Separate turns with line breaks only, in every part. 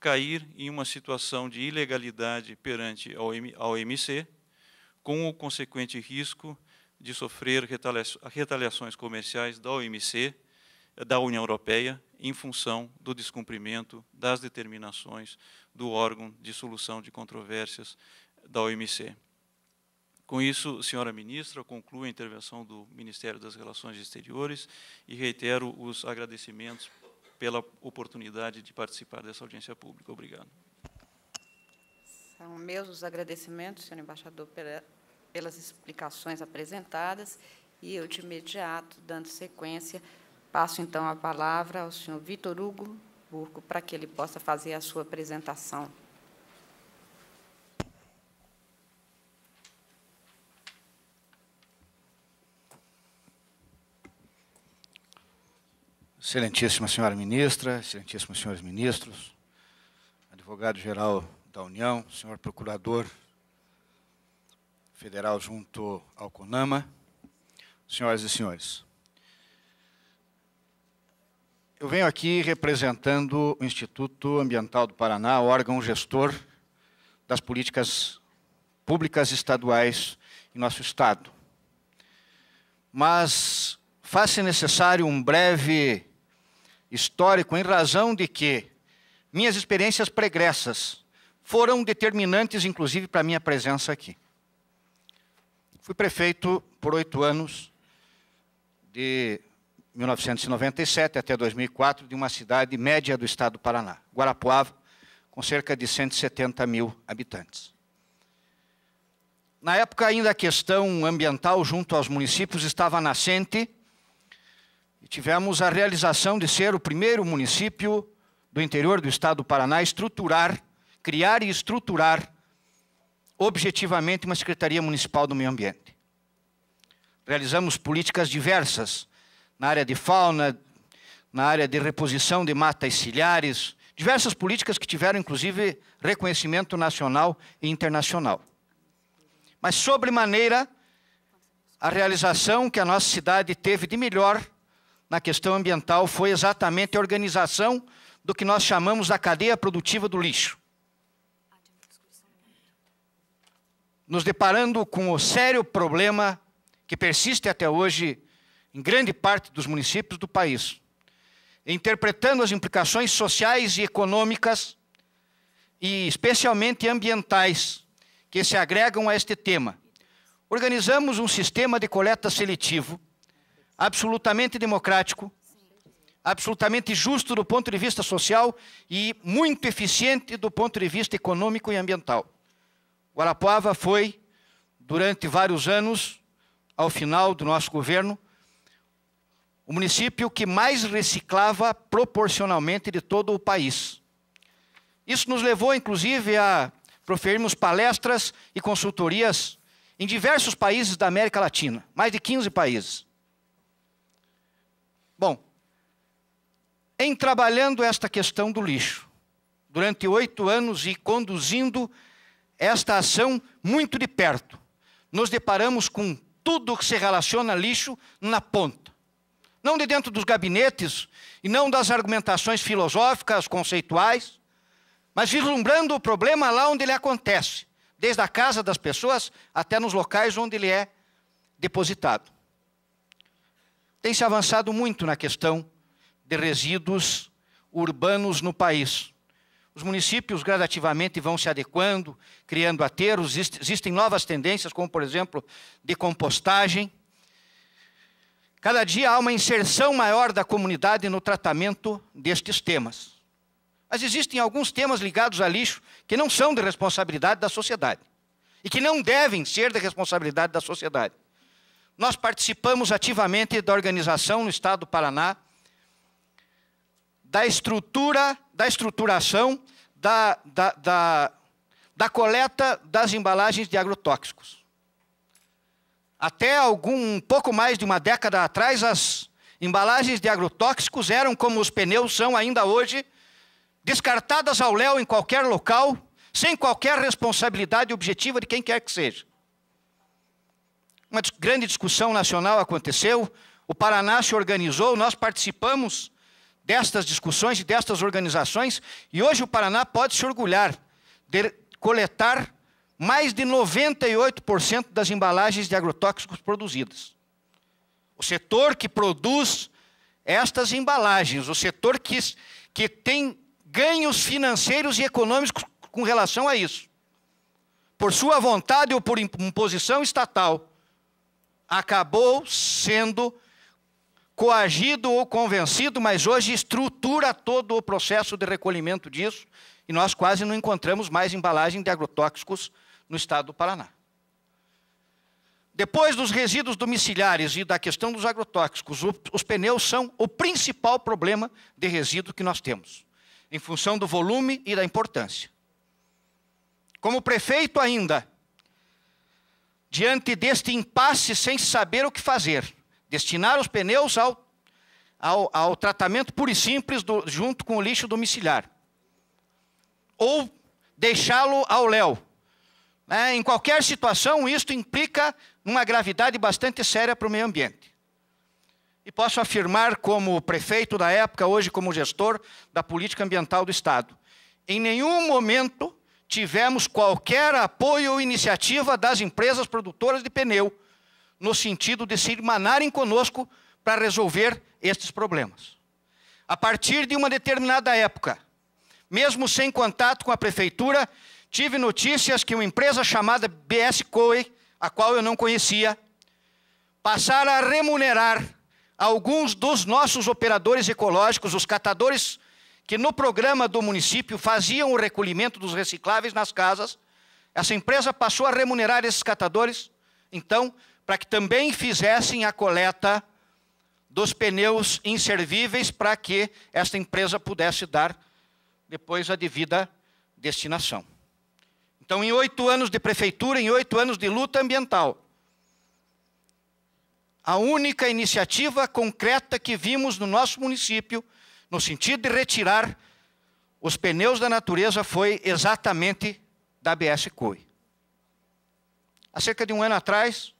cair em uma situação de ilegalidade perante a OMC, com o consequente risco de sofrer retaliações comerciais da OMC, da União Europeia, em função do descumprimento das determinações do órgão de solução de controvérsias da OMC. Com isso, senhora ministra, concluo a intervenção do Ministério das Relações Exteriores e reitero os agradecimentos pela oportunidade de participar dessa audiência
pública. Obrigado.
São meus os agradecimentos, senhor embaixador, pelas explicações apresentadas. E eu, de imediato, dando sequência, passo então a palavra ao senhor Vitor Hugo Burco para que ele possa fazer a sua apresentação.
Excelentíssima senhora ministra, excelentíssimos senhores ministros, advogado-geral da União, senhor procurador federal junto ao CONAMA, senhoras e senhores. Eu venho aqui representando o Instituto Ambiental do Paraná, órgão gestor das políticas públicas estaduais em nosso Estado. Mas faz-se necessário um breve histórico em razão de que minhas experiências pregressas foram determinantes, inclusive, para a minha presença aqui. Fui prefeito por oito anos, de 1997 até 2004, de uma cidade média do estado do Paraná, Guarapuava, com cerca de 170 mil habitantes. Na época, ainda a questão ambiental junto aos municípios estava nascente tivemos a realização de ser o primeiro município do interior do estado do Paraná a estruturar, criar e estruturar objetivamente uma Secretaria Municipal do Meio Ambiente. Realizamos políticas diversas na área de fauna, na área de reposição de matas ciliares, diversas políticas que tiveram, inclusive, reconhecimento nacional e internacional. Mas, sobremaneira, a realização que a nossa cidade teve de melhor na questão ambiental foi exatamente a organização do que nós chamamos da cadeia produtiva do lixo. Nos deparando com o sério problema que persiste até hoje em grande parte dos municípios do país, interpretando as implicações sociais e econômicas e especialmente ambientais que se agregam a este tema. Organizamos um sistema de coleta seletivo absolutamente democrático, absolutamente justo do ponto de vista social e muito eficiente do ponto de vista econômico e ambiental. Guarapuava foi, durante vários anos, ao final do nosso governo, o município que mais reciclava proporcionalmente de todo o país. Isso nos levou, inclusive, a proferirmos palestras e consultorias em diversos países da América Latina, mais de 15 países. Bom, em trabalhando esta questão do lixo, durante oito anos e conduzindo esta ação muito de perto, nos deparamos com tudo que se relaciona a lixo na ponta. Não de dentro dos gabinetes e não das argumentações filosóficas, conceituais, mas vislumbrando o problema lá onde ele acontece, desde a casa das pessoas até nos locais onde ele é depositado. Tem se avançado muito na questão de resíduos urbanos no país. Os municípios gradativamente vão se adequando, criando aterros, existem novas tendências, como por exemplo, de compostagem. Cada dia há uma inserção maior da comunidade no tratamento destes temas. Mas existem alguns temas ligados a lixo que não são de responsabilidade da sociedade e que não devem ser de responsabilidade da sociedade. Nós participamos ativamente da organização no estado do Paraná, da estrutura, da estruturação, da, da, da, da coleta das embalagens de agrotóxicos. Até algum um pouco mais de uma década atrás, as embalagens de agrotóxicos eram, como os pneus são ainda hoje, descartadas ao léu em qualquer local, sem qualquer responsabilidade objetiva de quem quer que seja uma grande discussão nacional aconteceu, o Paraná se organizou, nós participamos destas discussões e destas organizações, e hoje o Paraná pode se orgulhar de coletar mais de 98% das embalagens de agrotóxicos produzidas. O setor que produz estas embalagens, o setor que, que tem ganhos financeiros e econômicos com relação a isso, por sua vontade ou por imposição estatal, acabou sendo coagido ou convencido, mas hoje estrutura todo o processo de recolhimento disso e nós quase não encontramos mais embalagem de agrotóxicos no estado do Paraná. Depois dos resíduos domiciliares e da questão dos agrotóxicos, os pneus são o principal problema de resíduo que nós temos, em função do volume e da importância. Como prefeito ainda, diante deste impasse sem saber o que fazer. Destinar os pneus ao, ao, ao tratamento puro e simples do, junto com o lixo domiciliar. Ou deixá-lo ao léu. É, em qualquer situação, isto implica uma gravidade bastante séria para o meio ambiente. E posso afirmar, como prefeito da época, hoje como gestor da política ambiental do Estado, em nenhum momento tivemos qualquer apoio ou iniciativa das empresas produtoras de pneu, no sentido de se irmanarem conosco para resolver estes problemas. A partir de uma determinada época, mesmo sem contato com a prefeitura, tive notícias que uma empresa chamada BS Coe, a qual eu não conhecia, passara a remunerar alguns dos nossos operadores ecológicos, os catadores ecológicos, que no programa do município faziam o recolhimento dos recicláveis nas casas, essa empresa passou a remunerar esses catadores, então, para que também fizessem a coleta dos pneus inservíveis para que esta empresa pudesse dar depois a devida destinação. Então, em oito anos de prefeitura, em oito anos de luta ambiental, a única iniciativa concreta que vimos no nosso município no sentido de retirar os pneus da natureza, foi exatamente da ABS CUI. Há cerca de um ano atrás,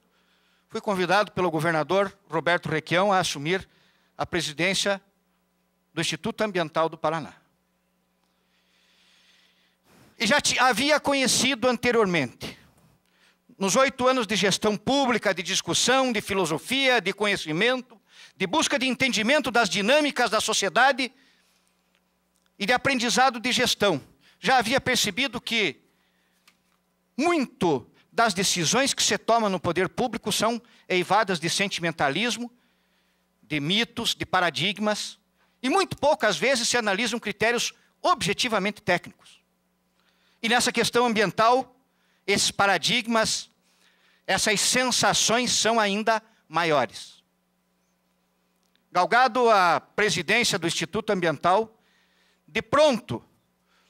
fui convidado pelo governador Roberto Requião a assumir a presidência do Instituto Ambiental do Paraná. E já havia conhecido anteriormente, nos oito anos de gestão pública, de discussão, de filosofia, de conhecimento, de busca de entendimento das dinâmicas da sociedade e de aprendizado de gestão. Já havia percebido que muito das decisões que se toma no poder público são eivadas de sentimentalismo, de mitos, de paradigmas, e muito poucas vezes se analisam critérios objetivamente técnicos. E nessa questão ambiental, esses paradigmas, essas sensações são ainda maiores galgado a presidência do Instituto Ambiental, de pronto,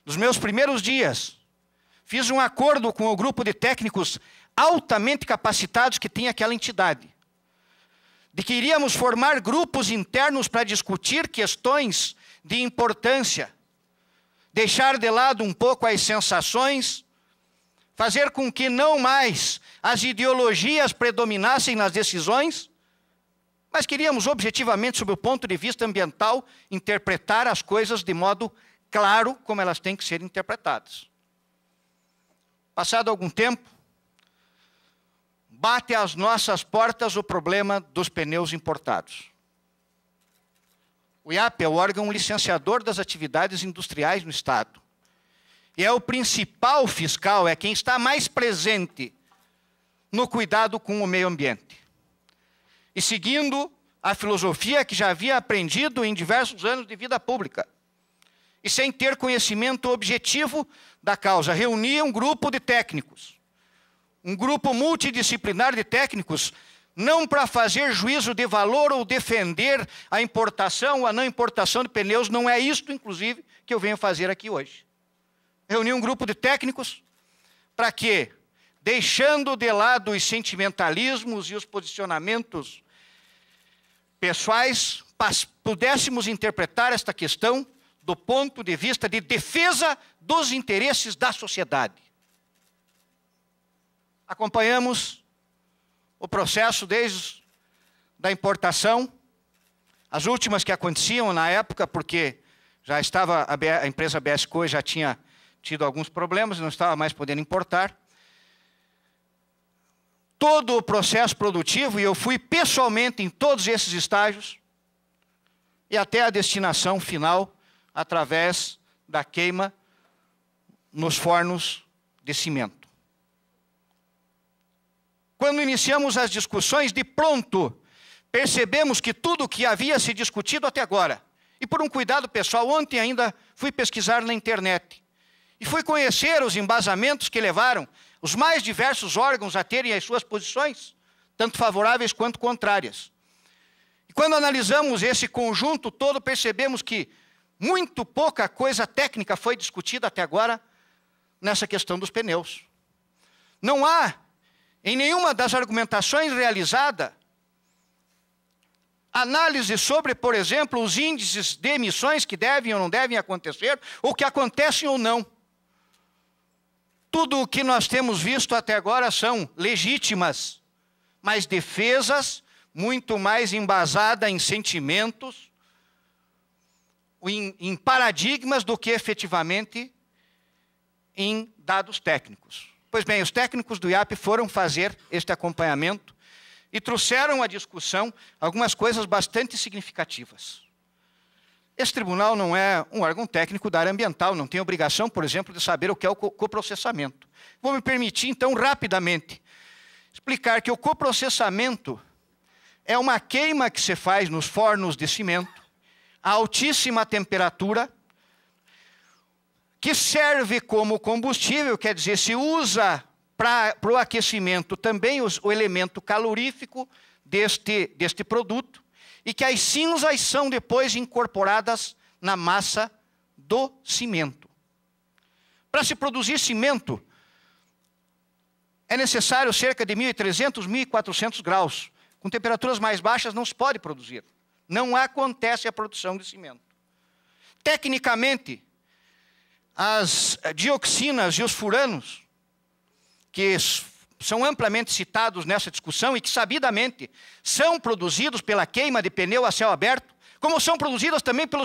nos meus primeiros dias, fiz um acordo com o grupo de técnicos altamente capacitados que tinha aquela entidade, de que iríamos formar grupos internos para discutir questões de importância, deixar de lado um pouco as sensações, fazer com que não mais as ideologias predominassem nas decisões mas queríamos objetivamente, sob o ponto de vista ambiental, interpretar as coisas de modo claro como elas têm que ser interpretadas. Passado algum tempo, bate às nossas portas o problema dos pneus importados. O IAP é o órgão licenciador das atividades industriais no Estado. E é o principal fiscal, é quem está mais presente no cuidado com o meio ambiente e seguindo a filosofia que já havia aprendido em diversos anos de vida pública. E sem ter conhecimento objetivo da causa, reunia um grupo de técnicos, um grupo multidisciplinar de técnicos, não para fazer juízo de valor ou defender a importação ou a não importação de pneus, não é isto, inclusive, que eu venho fazer aqui hoje. Reuni um grupo de técnicos para que deixando de lado os sentimentalismos e os posicionamentos pessoais, pudéssemos interpretar esta questão do ponto de vista de defesa dos interesses da sociedade. Acompanhamos o processo desde da importação, as últimas que aconteciam na época, porque já estava a, B, a empresa BS Co já tinha tido alguns problemas, e não estava mais podendo importar todo o processo produtivo e eu fui pessoalmente em todos esses estágios e até a destinação final através da queima nos fornos de cimento. Quando iniciamos as discussões, de pronto percebemos que tudo o que havia se discutido até agora, e por um cuidado pessoal, ontem ainda fui pesquisar na internet e fui conhecer os embasamentos que levaram os mais diversos órgãos a terem as suas posições, tanto favoráveis quanto contrárias. E quando analisamos esse conjunto todo, percebemos que muito pouca coisa técnica foi discutida até agora nessa questão dos pneus. Não há, em nenhuma das argumentações realizada, análise sobre, por exemplo, os índices de emissões que devem ou não devem acontecer, ou que acontecem ou não. Tudo o que nós temos visto até agora são legítimas, mas defesas muito mais embasadas em sentimentos, em, em paradigmas do que efetivamente em dados técnicos. Pois bem, os técnicos do IAP foram fazer este acompanhamento e trouxeram à discussão algumas coisas bastante significativas. Esse tribunal não é um órgão técnico da área ambiental, não tem obrigação, por exemplo, de saber o que é o coprocessamento. Vou me permitir, então, rapidamente, explicar que o coprocessamento é uma queima que se faz nos fornos de cimento, a altíssima temperatura, que serve como combustível, quer dizer, se usa para o aquecimento também os, o elemento calorífico deste, deste produto e que as cinzas são depois incorporadas na massa do cimento. Para se produzir cimento, é necessário cerca de 1.300, 1.400 graus. Com temperaturas mais baixas não se pode produzir. Não acontece a produção de cimento. Tecnicamente, as dioxinas e os furanos, que são amplamente citados nessa discussão e que, sabidamente, são produzidos pela queima de pneu a céu aberto, como são produzidas também pelo,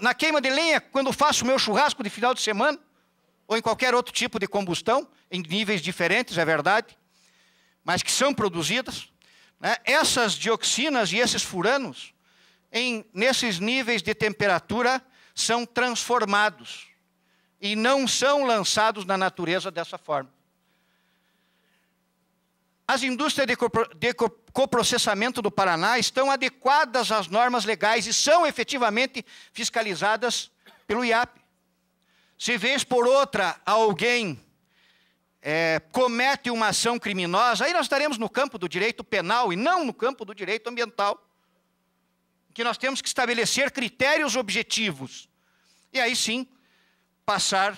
na queima de lenha, quando faço o meu churrasco de final de semana, ou em qualquer outro tipo de combustão, em níveis diferentes, é verdade, mas que são produzidas. Né? Essas dioxinas e esses furanos, em, nesses níveis de temperatura, são transformados e não são lançados na natureza dessa forma. As indústrias de, coprocessamento do Paraná estão adequadas às normas legais e são efetivamente fiscalizadas pelo IAP. Se vez por outra alguém é, comete uma ação criminosa, aí nós estaremos no campo do direito penal e não no campo do direito ambiental, que nós temos que estabelecer critérios objetivos e aí sim passar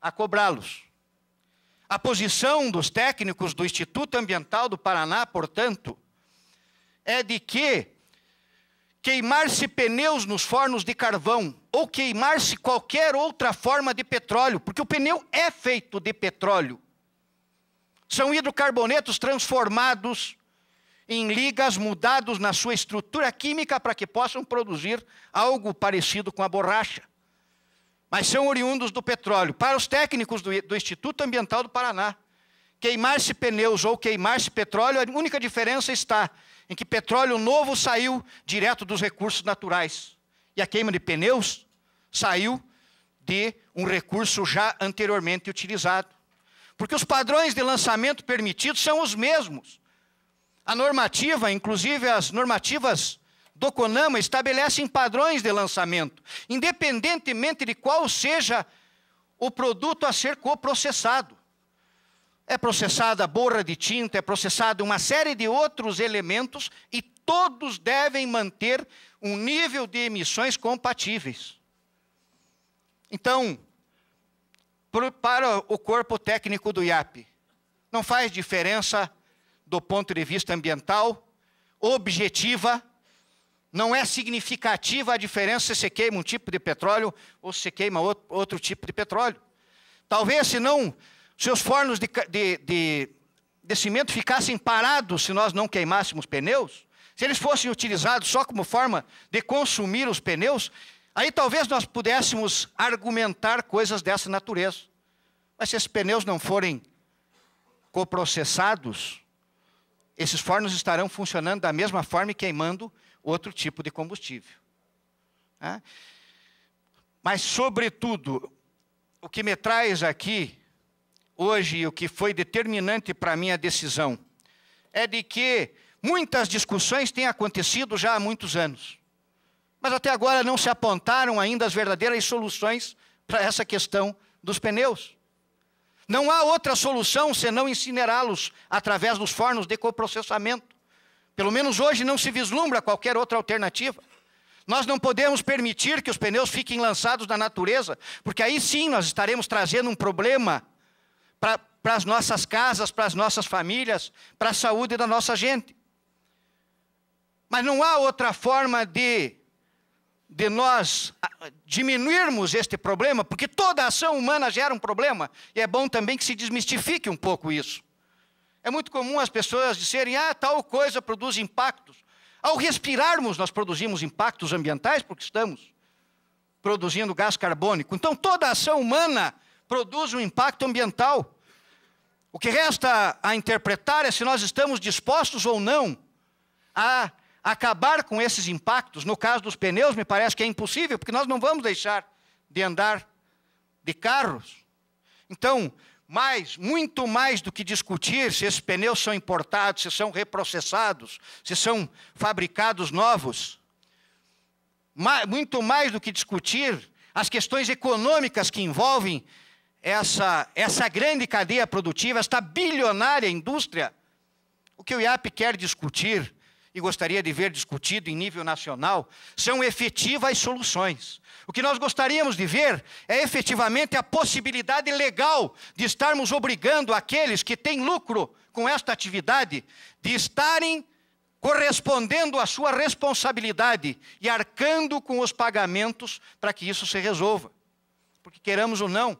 a cobrá-los. A posição dos técnicos do Instituto Ambiental do Paraná, portanto, é de que queimar-se pneus nos fornos de carvão ou queimar-se qualquer outra forma de petróleo, porque o pneu é feito de petróleo. São hidrocarbonetos transformados em ligas, mudados na sua estrutura química para que possam produzir algo parecido com a borracha mas são oriundos do petróleo. Para os técnicos do, do Instituto Ambiental do Paraná, queimar-se pneus ou queimar-se petróleo, a única diferença está em que petróleo novo saiu direto dos recursos naturais. E a queima de pneus saiu de um recurso já anteriormente utilizado. Porque os padrões de lançamento permitidos são os mesmos. A normativa, inclusive as normativas do CONAMA estabelecem padrões de lançamento, independentemente de qual seja o produto a ser coprocessado. É processada a borra de tinta, é processada uma série de outros elementos e todos devem manter um nível de emissões compatíveis. Então, para o corpo técnico do IAP, não faz diferença do ponto de vista ambiental, objetiva, não é significativa a diferença se você queima um tipo de petróleo ou se você queima outro, outro tipo de petróleo. Talvez, se não, seus fornos de, de, de, de cimento ficassem parados se nós não queimássemos pneus, se eles fossem utilizados só como forma de consumir os pneus, aí talvez nós pudéssemos argumentar coisas dessa natureza. Mas se esses pneus não forem coprocessados, esses fornos estarão funcionando da mesma forma e queimando outro tipo de combustível. Né? Mas, sobretudo, o que me traz aqui hoje e o que foi determinante para a minha decisão é de que muitas discussões têm acontecido já há muitos anos, mas até agora não se apontaram ainda as verdadeiras soluções para essa questão dos pneus. Não há outra solução senão incinerá-los através dos fornos de coprocessamento. Pelo menos hoje não se vislumbra qualquer outra alternativa. Nós não podemos permitir que os pneus fiquem lançados na natureza, porque aí sim nós estaremos trazendo um problema para as nossas casas, para as nossas famílias, para a saúde da nossa gente. Mas não há outra forma de, de nós ah, diminuirmos este problema, porque toda ação humana gera um problema, e é bom também que se desmistifique um pouco isso. É muito comum as pessoas dizerem, ah, tal coisa produz impactos. Ao respirarmos, nós produzimos impactos ambientais, porque estamos produzindo gás carbônico. Então, toda ação humana produz um impacto ambiental. O que resta a interpretar é se nós estamos dispostos ou não a acabar com esses impactos. No caso dos pneus, me parece que é impossível, porque nós não vamos deixar de andar de carros. Então, mas, muito mais do que discutir se esses pneus são importados, se são reprocessados, se são fabricados novos, muito mais do que discutir as questões econômicas que envolvem essa, essa grande cadeia produtiva, esta bilionária indústria, o que o IAP quer discutir e gostaria de ver discutido em nível nacional são efetivas soluções. O que nós gostaríamos de ver é efetivamente a possibilidade legal de estarmos obrigando aqueles que têm lucro com esta atividade de estarem correspondendo à sua responsabilidade e arcando com os pagamentos para que isso se resolva. Porque queramos ou não,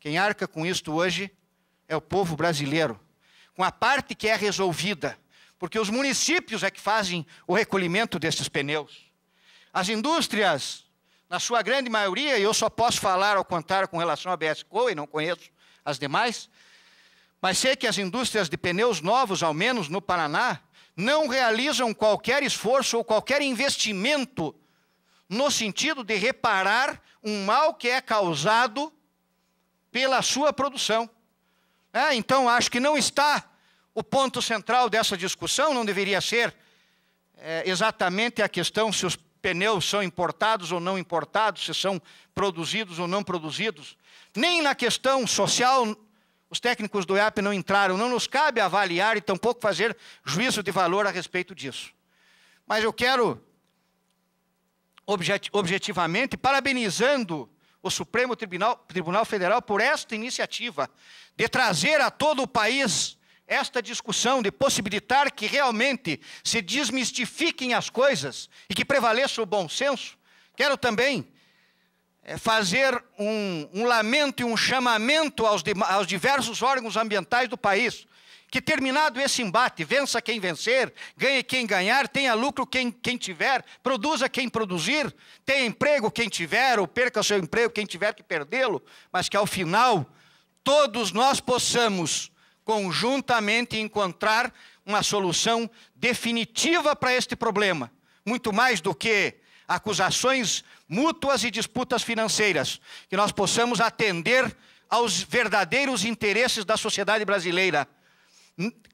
quem arca com isto hoje é o povo brasileiro, com a parte que é resolvida porque os municípios é que fazem o recolhimento desses pneus. As indústrias, na sua grande maioria, e eu só posso falar ao contrário com relação à BS e não conheço as demais, mas sei que as indústrias de pneus novos, ao menos no Paraná, não realizam qualquer esforço ou qualquer investimento no sentido de reparar um mal que é causado pela sua produção. É, então, acho que não está o ponto central dessa discussão não deveria ser é, exatamente a questão se os pneus são importados ou não importados, se são produzidos ou não produzidos. Nem na questão social, os técnicos do IAP não entraram. Não nos cabe avaliar e tampouco fazer juízo de valor a respeito disso. Mas eu quero, objet objetivamente, parabenizando o Supremo Tribunal, Tribunal Federal por esta iniciativa de trazer a todo o país esta discussão de possibilitar que realmente se desmistifiquem as coisas e que prevaleça o bom senso, quero também eh, fazer um, um lamento e um chamamento aos, aos diversos órgãos ambientais do país. Que terminado esse embate, vença quem vencer, ganhe quem ganhar, tenha lucro quem, quem tiver, produza quem produzir, tenha emprego quem tiver, ou perca o seu emprego quem tiver que perdê-lo, mas que ao final todos nós possamos conjuntamente encontrar uma solução definitiva para este problema, muito mais do que acusações mútuas e disputas financeiras, que nós possamos atender aos verdadeiros interesses da sociedade brasileira,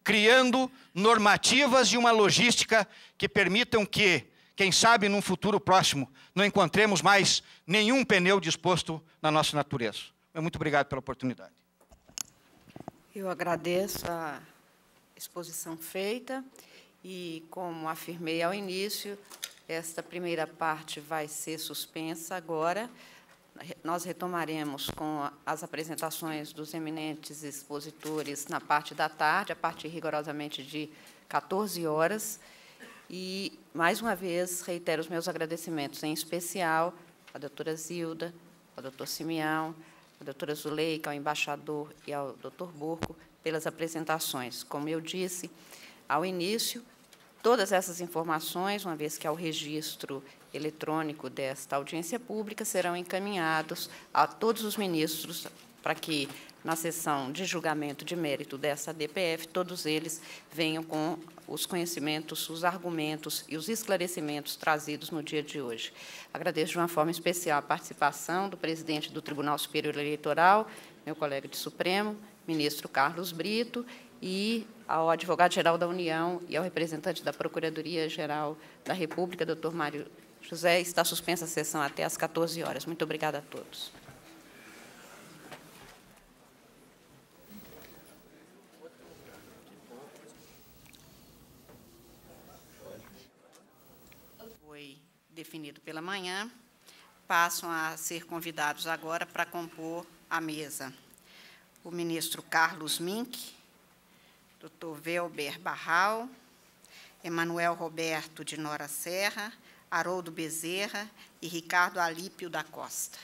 criando normativas e uma logística que permitam que, quem sabe num futuro próximo, não encontremos mais nenhum pneu disposto na nossa natureza. Muito obrigado pela oportunidade.
Eu agradeço a exposição feita e, como afirmei ao início, esta primeira parte vai ser suspensa agora. Nós retomaremos com as apresentações dos eminentes expositores na parte da tarde, a partir rigorosamente de 14 horas. E, mais uma vez, reitero os meus agradecimentos, em especial à doutora Zilda, ao doutor Simeão, à doutora Zuleika, ao embaixador e ao doutor Burco, pelas apresentações. Como eu disse ao início, todas essas informações, uma vez que há é o registro eletrônico desta audiência pública, serão encaminhados a todos os ministros para que na sessão de julgamento de mérito dessa DPF, todos eles venham com os conhecimentos, os argumentos e os esclarecimentos trazidos no dia de hoje. Agradeço de uma forma especial a participação do presidente do Tribunal Superior Eleitoral, meu colega de Supremo, ministro Carlos Brito, e ao advogado-geral da União e ao representante da Procuradoria-Geral da República, doutor Mário José. Está suspensa a sessão até às 14 horas. Muito obrigada a todos. definido pela manhã, passam a ser convidados agora para compor a mesa. O ministro Carlos Mink, doutor Velber Barral, Emanuel Roberto de Nora Serra, Haroldo Bezerra e Ricardo Alípio da Costa.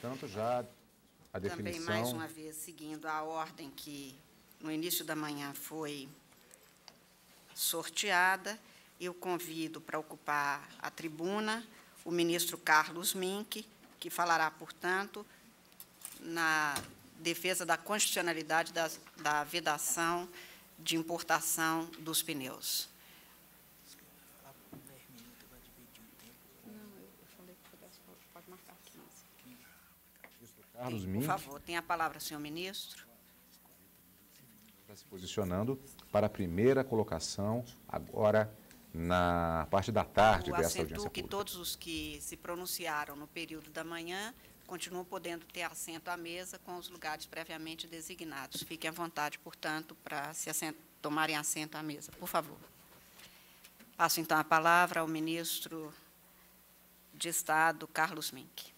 Portanto, já a definição... Também, mais uma
vez, seguindo a ordem que no início da manhã foi sorteada, eu convido para ocupar a tribuna o ministro Carlos Mink, que falará, portanto, na defesa da constitucionalidade da, da vedação de importação dos pneus. Não, eu falei que pudesse, pode marcar 15. Carlos Mink. Por favor, tem a palavra, senhor ministro.
Está se posicionando para a primeira colocação, agora na parte da
tarde o dessa audiência pública. que todos
os que se pronunciaram no período da manhã continuam podendo ter assento à mesa com os lugares previamente designados. Fiquem à vontade, portanto, para se assento, tomarem assento à mesa. Por favor. Passo, então, a palavra ao ministro de Estado, Carlos Mink.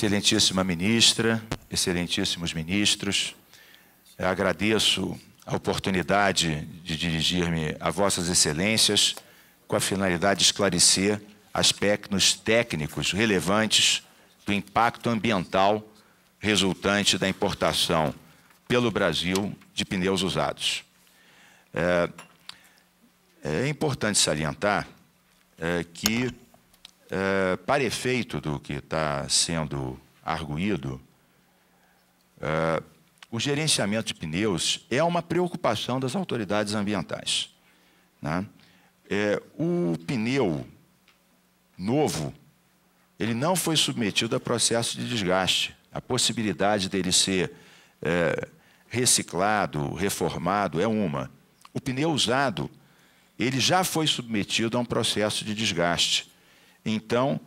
Excelentíssima ministra, excelentíssimos ministros, eh, agradeço a oportunidade de dirigir-me a Vossas Excelências com a finalidade de esclarecer aspectos técnicos relevantes do impacto ambiental resultante da importação pelo Brasil de pneus usados. É, é importante salientar é, que eh, para efeito do que está sendo arguído, eh, o gerenciamento de pneus é uma preocupação das autoridades ambientais. Né? É, o pneu novo, ele não foi submetido a processo de desgaste. A possibilidade dele ser reciclado, reformado, é uma. O pneu usado, ele já foi submetido a um processo de desgaste então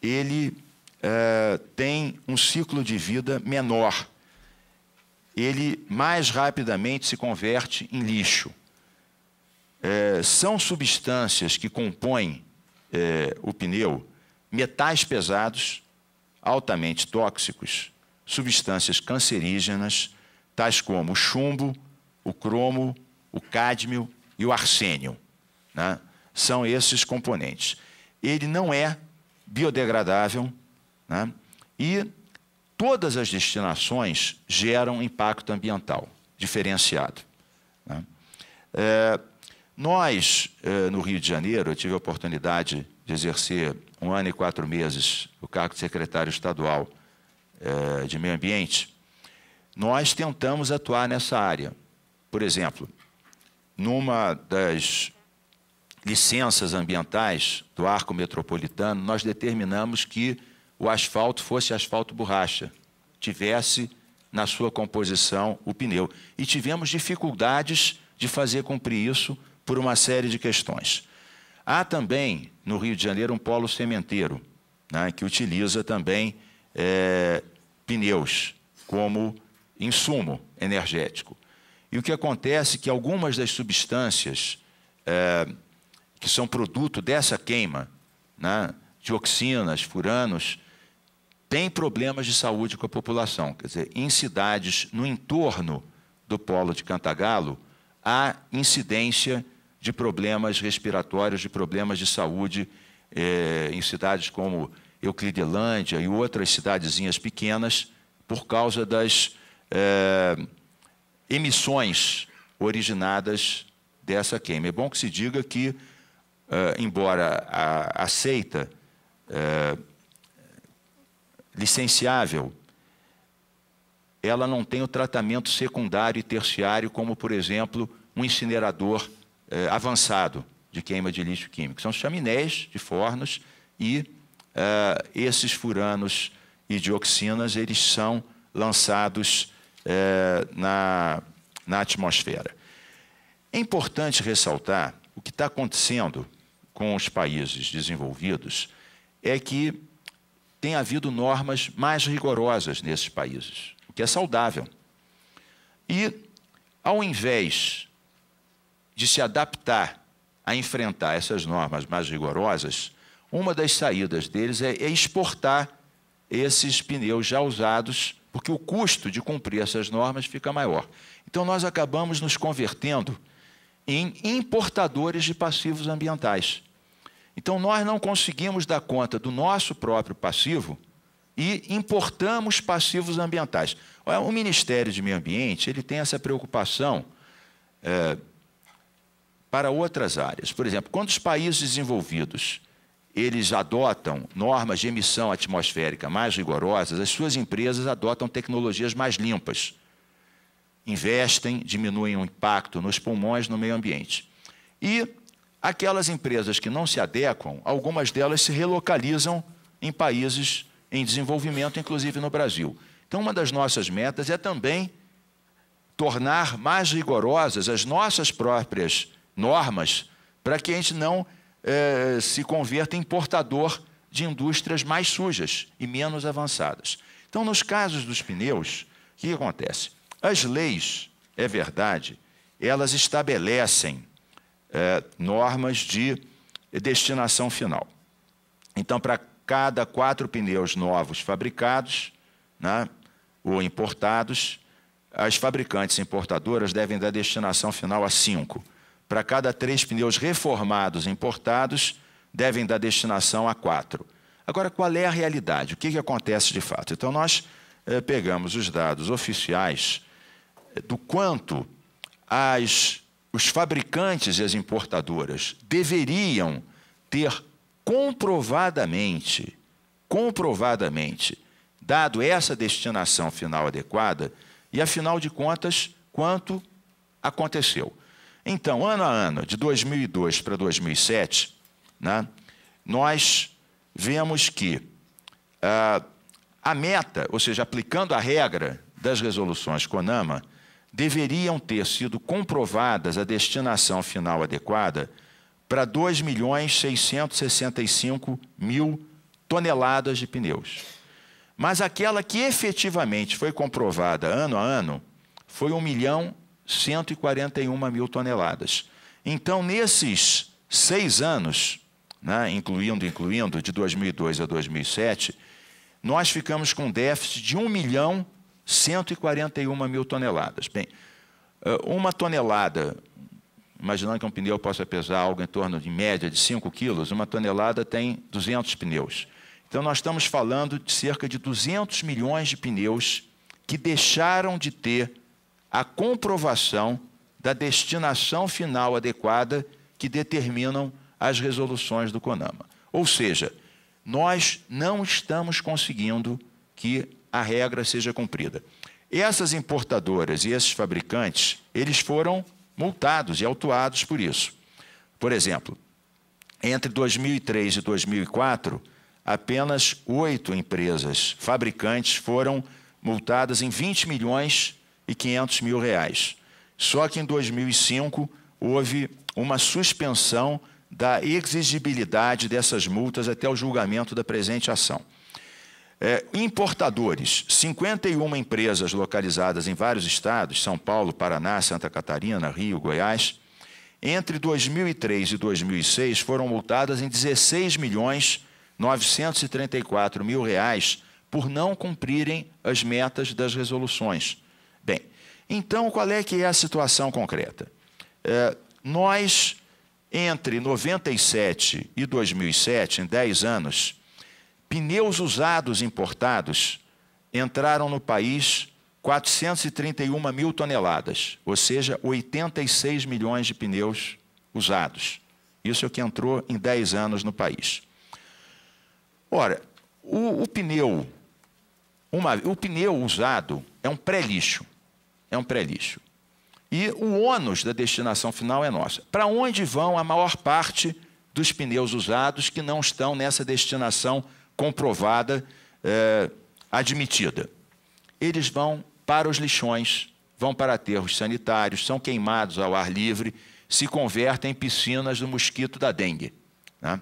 ele é, tem um ciclo de vida menor. Ele mais rapidamente se converte em lixo. É, são substâncias que compõem é, o pneu metais pesados, altamente tóxicos, substâncias cancerígenas, tais como o chumbo, o cromo, o cádmio e o arsênio. Né? São esses componentes ele não é biodegradável né? e todas as destinações geram impacto ambiental diferenciado. Né? É, nós, é, no Rio de Janeiro, eu tive a oportunidade de exercer um ano e quatro meses o cargo de secretário estadual é, de meio ambiente. Nós tentamos atuar nessa área. Por exemplo, numa das licenças ambientais do arco metropolitano, nós determinamos que o asfalto fosse asfalto borracha, tivesse na sua composição o pneu. E tivemos dificuldades de fazer cumprir isso por uma série de questões. Há também, no Rio de Janeiro, um polo sementeiro, né, que utiliza também é, pneus como insumo energético. E o que acontece é que algumas das substâncias é, que são produto dessa queima, né, dioxinas, furanos, tem problemas de saúde com a população. Quer dizer, em cidades no entorno do polo de Cantagalo, há incidência de problemas respiratórios, de problemas de saúde eh, em cidades como Euclidelândia e outras cidadezinhas pequenas, por causa das eh, emissões originadas dessa queima. É bom que se diga que uh, embora a, uh, licenciável, ela não tem o tratamento secundário e terciário, como, por exemplo, um incinerador ah, avançado de queima de lixo químico. São chaminés de fornos e esses furanos e dioxinas eles são lançados na, na atmosfera. É importante ressaltar o que está acontecendo com os países desenvolvidos é que tem havido normas mais rigorosas nesses países, o que é saudável. E, ao invés de se adaptar a enfrentar essas normas mais rigorosas, uma das saídas deles é, é exportar esses pneus já usados, porque o custo de cumprir essas normas fica maior. Então, nós acabamos nos convertendo em importadores de passivos ambientais. Então, nós não conseguimos dar conta do nosso próprio passivo e importamos passivos ambientais. O Ministério de Meio Ambiente ele tem essa preocupação é, para outras áreas. Por exemplo, quando os países desenvolvidos eles adotam normas de emissão atmosférica mais rigorosas, as suas empresas adotam tecnologias mais limpas. Investem, diminuem o impacto nos pulmões, no meio ambiente. E Aquelas empresas que não se adequam, algumas delas se relocalizam em países em desenvolvimento, inclusive no Brasil. Então, uma das nossas metas é também tornar mais rigorosas as nossas próprias normas para que a gente não eh, se converta em portador de indústrias mais sujas e menos avançadas. Então, nos casos dos pneus, o que acontece? As leis, é verdade, elas estabelecem é, normas de destinação final. Então, para cada quatro pneus novos fabricados né, ou importados, as fabricantes importadoras devem dar destinação final a cinco. Para cada três pneus reformados importados, devem dar destinação a quatro. Agora, qual é a realidade? O que, que acontece de fato? Então, nós eh, pegamos os dados oficiais eh, do quanto as os fabricantes e as importadoras deveriam ter comprovadamente, comprovadamente, dado essa destinação final adequada e, afinal de contas, quanto aconteceu. Então, ano a ano, de 2002 para 2007, né, nós vemos que ah, a meta, ou seja, aplicando a regra das resoluções CONAMA, deveriam ter sido comprovadas a destinação final adequada para 2.665.000 milhões mil toneladas de pneus. Mas aquela que efetivamente foi comprovada ano a ano foi 1.141.000 milhão mil toneladas. Então, nesses seis anos, né, incluindo, incluindo, de 2002 a 2007, nós ficamos com um déficit de 1 milhão 141 mil toneladas. Bem, eh, uma tonelada, imaginando que um pneu possa pesar algo em torno de média de 5 quilos, uma tonelada tem 200 pneus. Então, nós estamos falando de cerca de 200 milhões de pneus que deixaram de ter a comprovação da destinação final adequada que determinam as resoluções do CONAMA. Ou seja, nós não estamos conseguindo que a regra seja cumprida. Essas importadoras e esses fabricantes, eles foram multados e autuados por isso. Por exemplo, entre 2003 e 2004, apenas oito empresas fabricantes foram multadas em 20 milhões e 500 mil reais. Só que em 2005 houve uma suspensão da exigibilidade dessas multas até o julgamento da presente ação. É, importadores, 51 empresas localizadas em vários estados, São Paulo, Paraná, Santa Catarina, Rio, Goiás, entre 2003 e 2006 foram multadas em 16 milhões 934 mil reais por não cumprirem as metas das resoluções. Bem, então qual é que é a situação concreta? É, nós, entre 97 e 2007, em 10 anos, Pneus usados importados entraram no país 431 mil toneladas, ou seja, 86 milhões de pneus usados. Isso é o que entrou em 10 anos no país. Ora, o, o pneu uma, o pneu usado é um pré-lixo. É um pré-lixo. E o ônus da destinação final é nosso. Para onde vão a maior parte dos pneus usados que não estão nessa destinação final? comprovada, é, admitida. Eles vão para os lixões, vão para aterros sanitários, são queimados ao ar livre, se convertem em piscinas do mosquito da dengue. Né?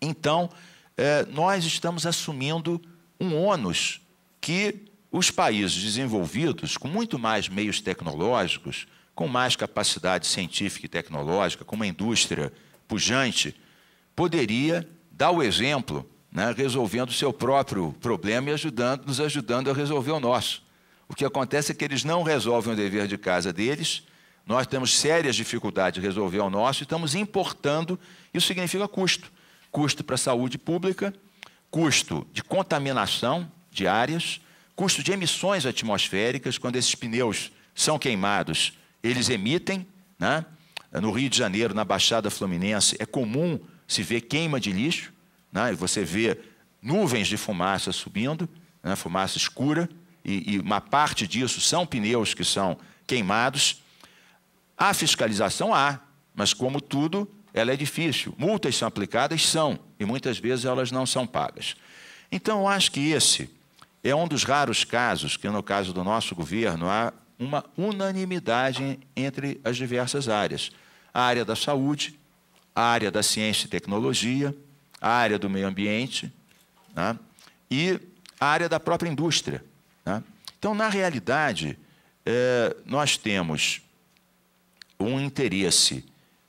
Então, é, nós estamos assumindo um ônus que os países desenvolvidos, com muito mais meios tecnológicos, com mais capacidade científica e tecnológica, com uma indústria pujante, poderia dar o exemplo né, resolvendo o seu próprio problema e ajudando, nos ajudando a resolver o nosso. O que acontece é que eles não resolvem o dever de casa deles, nós temos sérias dificuldades de resolver o nosso e estamos importando, isso significa custo. Custo para a saúde pública, custo de contaminação de áreas, custo de emissões atmosféricas, quando esses pneus são queimados, eles emitem. Né? No Rio de Janeiro, na Baixada Fluminense, é comum se ver queima de lixo, né? e você vê nuvens de fumaça subindo, né? fumaça escura, e, e uma parte disso são pneus que são queimados. A fiscalização há, mas como tudo, ela é difícil. Multas são aplicadas? São, e muitas vezes elas não são pagas. Então, eu acho que esse é um dos raros casos que, no caso do nosso governo, há uma unanimidade entre as diversas áreas: a área da saúde, a área da ciência e tecnologia, a área do meio ambiente né? e a área da própria indústria. Né? Então, na realidade, é, nós temos um interesse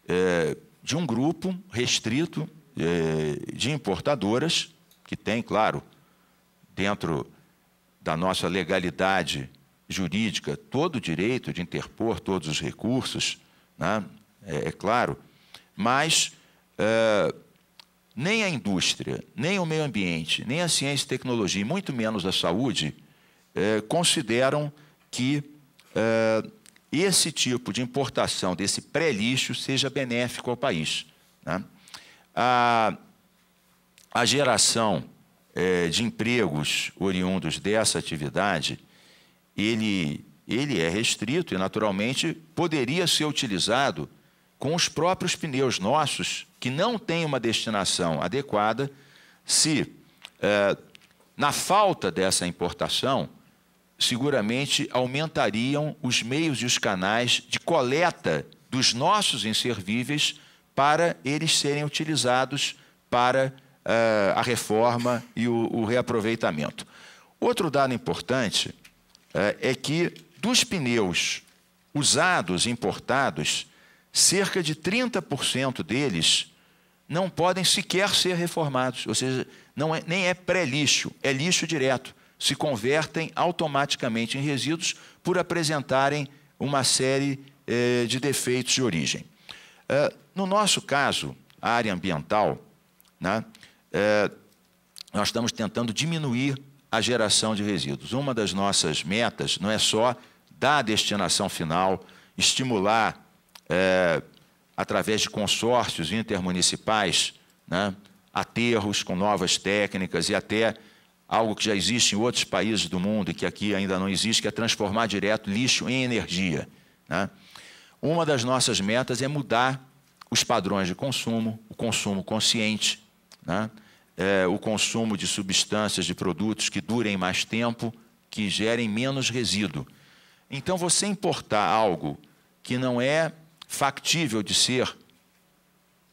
é, de um grupo restrito é, de importadoras, que tem, claro, dentro da nossa legalidade jurídica, todo o direito de interpor todos os recursos, né? é, é, claro, mas é, nem a indústria, nem o meio ambiente, nem a ciência e tecnologia, e muito menos a saúde, eh, consideram que eh, esse tipo de importação desse pré-lixo seja benéfico ao país. Né? A, a, geração eh, de empregos oriundos dessa atividade, ele, ele é restrito e, naturalmente, poderia ser utilizado com os próprios pneus nossos, que não têm uma destinação adequada, se é, na falta dessa importação, seguramente aumentariam os meios e os canais de coleta dos nossos inservíveis para eles serem utilizados para é, a reforma e o, o, reaproveitamento. Outro dado importante é, é que dos pneus usados, importados, cerca de 30% deles não podem sequer ser reformados, ou seja, não é, nem é pré-lixo, é lixo direto. Se convertem automaticamente em resíduos por apresentarem uma série eh, de defeitos de origem. Eh, no nosso caso, a área ambiental, né, eh, nós estamos tentando diminuir a geração de resíduos. Uma das nossas metas não é só dar a destinação final, estimular é, através de consórcios intermunicipais, né, aterros com novas técnicas e até algo que já existe em outros países do mundo e que aqui ainda não existe, que é transformar direto lixo em energia. Né? Uma das nossas metas é mudar os padrões de consumo, o consumo consciente, né? é, o consumo de substâncias, de produtos que durem mais tempo, que gerem menos resíduo. Então, você importar algo que não é factível de ser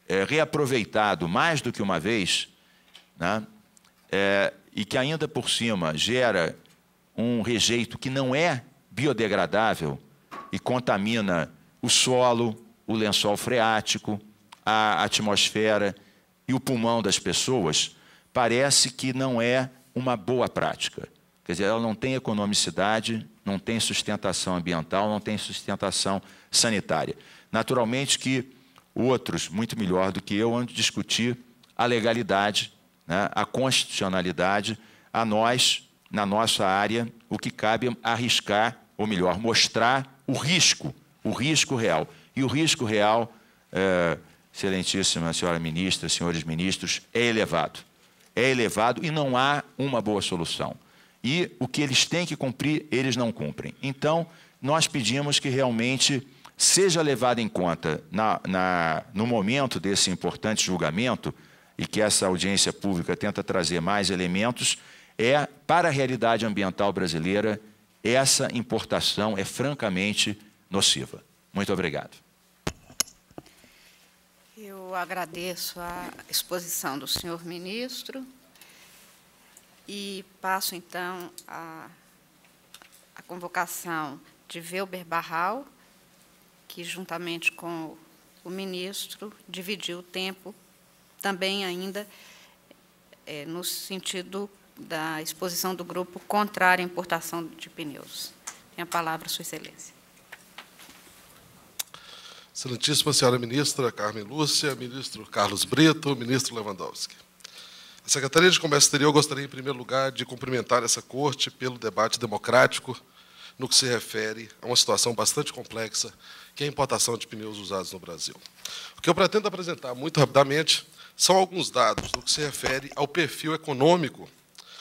é, reaproveitado mais do que uma vez, né? é, e que ainda por cima gera um rejeito que não é biodegradável e contamina o solo, o lençol freático, a atmosfera e o pulmão das pessoas, parece que não é uma boa prática. Quer dizer, ela não tem economicidade, não tem sustentação ambiental, não tem sustentação sanitária. Naturalmente que outros, muito melhor do que eu, onde discutir a legalidade, né, a constitucionalidade, a nós, na nossa área, o que cabe arriscar, ou melhor, mostrar o risco, o risco real. E o risco real, é, excelentíssima senhora ministra, senhores ministros, é elevado. É elevado e não há uma boa solução. E o que eles têm que cumprir, eles não cumprem. Então, nós pedimos que realmente seja levado em conta na, na, no momento desse importante julgamento, e que essa audiência pública tenta trazer mais elementos, é, para a realidade ambiental brasileira, essa importação é francamente nociva. Muito obrigado.
Eu agradeço a exposição do senhor ministro e passo, então, a, a convocação de Velber Barral que juntamente com o ministro dividiu o tempo também ainda é, no sentido da exposição do grupo contrária à importação de pneus. Tem a palavra, Sua Excelência.
Excelentíssima senhora ministra Carmen Lúcia, ministro Carlos Brito, ministro Lewandowski. A Secretaria de Comércio Exterior gostaria, em primeiro lugar, de cumprimentar essa corte pelo debate democrático no que se refere a uma situação bastante complexa que é a importação de pneus usados no Brasil. O que eu pretendo apresentar muito rapidamente são alguns dados do que se refere ao perfil econômico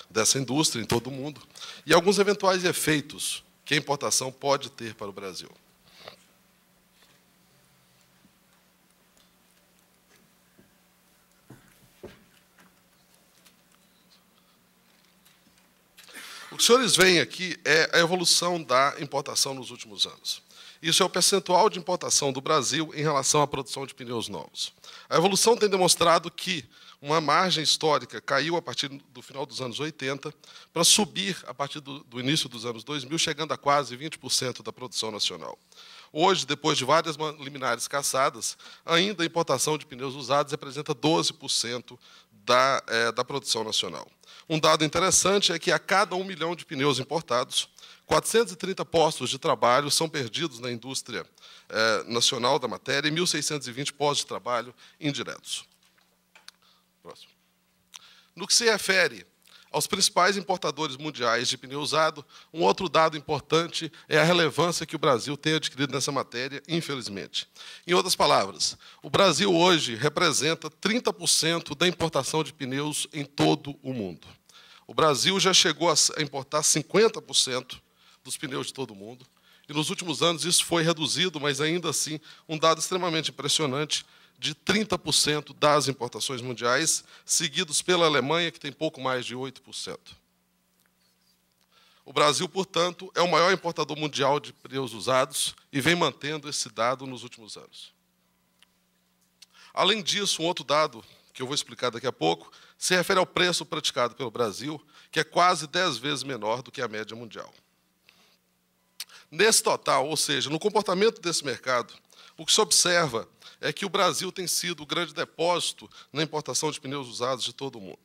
dessa indústria em todo o mundo e alguns eventuais efeitos que a importação pode ter para o Brasil. O que os senhores veem aqui é a evolução da importação nos últimos anos. Isso é o percentual de importação do Brasil em relação à produção de pneus novos. A evolução tem demonstrado que uma margem histórica caiu a partir do final dos anos 80 para subir a partir do, do início dos anos 2000, chegando a quase 20% da produção nacional. Hoje, depois de várias liminares caçadas, ainda a importação de pneus usados representa 12% da, é, da produção nacional. Um dado interessante é que a cada um milhão de pneus importados, 430 postos de trabalho são perdidos na indústria eh, nacional da matéria e 1.620 postos de trabalho indiretos. Próximo. No que se refere aos principais importadores mundiais de pneu usado, um outro dado importante é a relevância que o Brasil tem adquirido nessa matéria, infelizmente. Em outras palavras, o Brasil hoje representa 30% da importação de pneus em todo o mundo. O Brasil já chegou a importar 50% dos pneus de todo mundo. E nos últimos anos isso foi reduzido, mas ainda assim, um dado extremamente impressionante de 30% das importações mundiais, seguidos pela Alemanha, que tem pouco mais de 8%. O Brasil, portanto, é o maior importador mundial de pneus usados e vem mantendo esse dado nos últimos anos. Além disso, um outro dado que eu vou explicar daqui a pouco se refere ao preço praticado pelo Brasil, que é quase 10 vezes menor do que a média mundial. Nesse total, ou seja, no comportamento desse mercado, o que se observa é que o Brasil tem sido o grande depósito na importação de pneus usados de todo o mundo.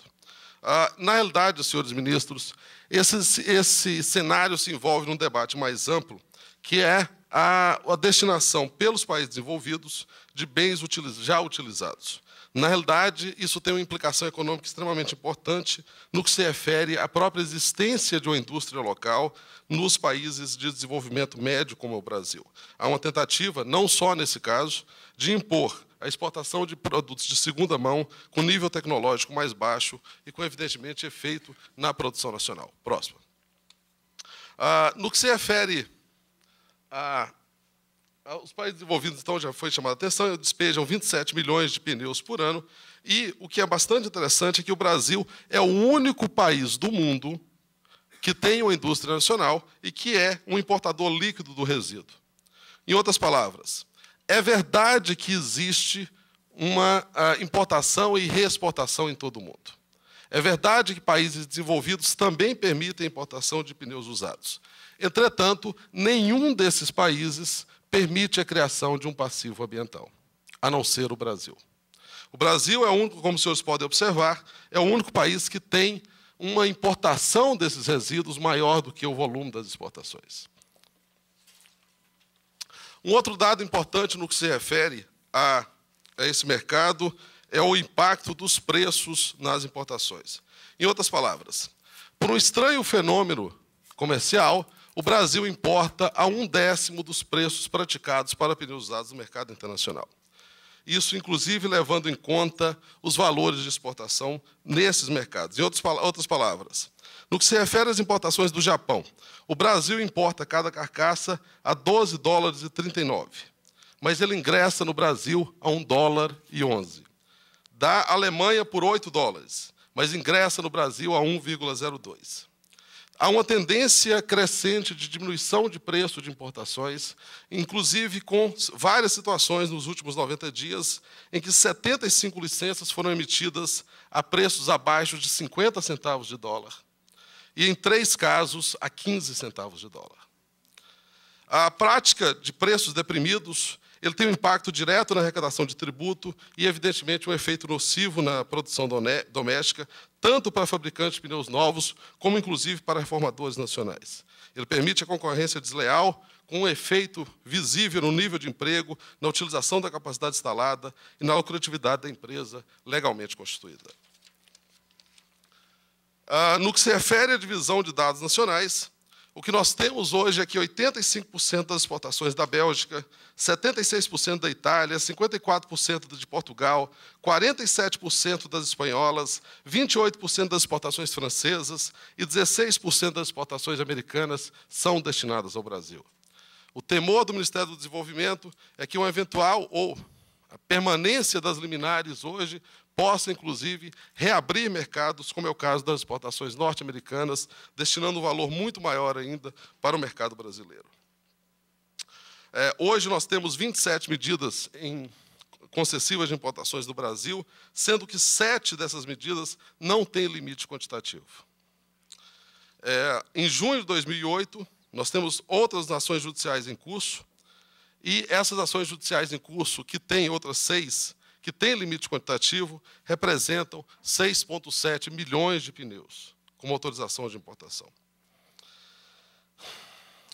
Ah, na realidade, senhores ministros, esse, esse cenário se envolve num debate mais amplo, que é a, a destinação pelos países desenvolvidos de bens utiliz, já utilizados. Na realidade, isso tem uma implicação econômica extremamente importante no que se refere à própria existência de uma indústria local nos países de desenvolvimento médio, como é o Brasil. Há uma tentativa, não só nesse caso, de impor a exportação de produtos de segunda mão com nível tecnológico mais baixo e com, evidentemente, efeito na produção nacional. Próximo. Ah, no que se refere a ah, os países desenvolvidos, então, já foi chamada a atenção, despejam 27 milhões de pneus por ano. E o que é bastante interessante é que o Brasil é o único país do mundo que tem uma indústria nacional e que é um importador líquido do resíduo. Em outras palavras, é verdade que existe uma ah, importação e reexportação em todo o mundo. É verdade que países desenvolvidos também permitem a importação de pneus usados. Entretanto, nenhum desses países permite a criação de um passivo ambiental, a não ser o Brasil. O Brasil é o único, como os senhores podem observar, é o único país que tem uma importação desses resíduos maior do que o volume das exportações. Um outro dado importante no que se refere a, a esse mercado é o impacto dos preços nas importações. Em outras palavras, por um estranho fenômeno comercial, o Brasil importa a um décimo dos preços praticados para pneus usados no mercado internacional. Isso, inclusive, levando em conta os valores de exportação nesses mercados. Em outras palavras, no que se refere às importações do Japão, o Brasil importa cada carcaça a 12 dólares e 39, mas ele ingressa no Brasil a 1 dólar e 11. Da Alemanha por 8 dólares, mas ingressa no Brasil a 1,02. Há uma tendência crescente de diminuição de preço de importações, inclusive com várias situações nos últimos 90 dias em que 75 licenças foram emitidas a preços abaixo de 50 centavos de dólar e, em três casos, a 15 centavos de dólar. A prática de preços deprimidos ele tem um impacto direto na arrecadação de tributo e, evidentemente, um efeito nocivo na produção doméstica, tanto para fabricantes de pneus novos, como inclusive para reformadores nacionais. Ele permite a concorrência desleal, com um efeito visível no nível de emprego, na utilização da capacidade instalada e na lucratividade da empresa legalmente constituída. Ah, no que se refere à divisão de dados nacionais, o que nós temos hoje é que 85% das exportações da Bélgica, 76% da Itália, 54% de Portugal, 47% das espanholas, 28% das exportações francesas e 16% das exportações americanas são destinadas ao Brasil. O temor do Ministério do Desenvolvimento é que uma eventual ou a permanência das liminares hoje possa, inclusive, reabrir mercados, como é o caso das exportações norte-americanas, destinando um valor muito maior ainda para o mercado brasileiro. É, hoje nós temos 27 medidas em concessivas de importações do Brasil, sendo que sete dessas medidas não têm limite quantitativo. É, em junho de 2008, nós temos outras ações judiciais em curso, e essas ações judiciais em curso, que têm outras seis, que tem limite quantitativo, representam 6,7 milhões de pneus com autorização de importação.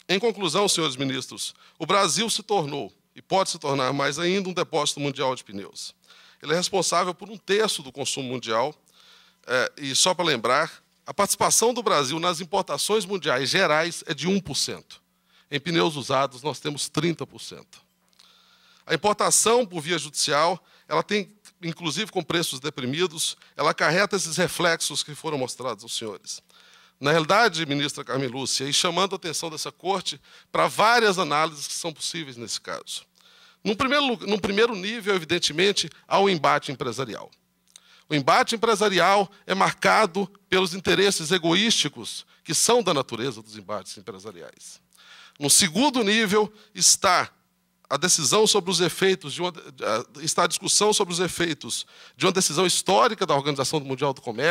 Em conclusão, senhores ministros, o Brasil se tornou e pode se tornar mais ainda um depósito mundial de pneus. Ele é responsável por um terço do consumo mundial. É, e só para lembrar, a participação do Brasil nas importações mundiais gerais é de 1%. Em pneus usados, nós temos 30%. A importação por via judicial ela tem, inclusive com preços deprimidos, ela acarreta esses reflexos que foram mostrados aos senhores. Na realidade, ministra Carmen Lúcia, e chamando a atenção dessa corte para várias análises que são possíveis nesse caso. Num primeiro, num primeiro nível, evidentemente, há o um embate empresarial. O embate empresarial é marcado pelos interesses egoísticos que são da natureza dos embates empresariais. No segundo nível está a decisão sobre os efeitos, de uma, está a discussão sobre os efeitos de uma decisão histórica da Organização Mundial do Comércio,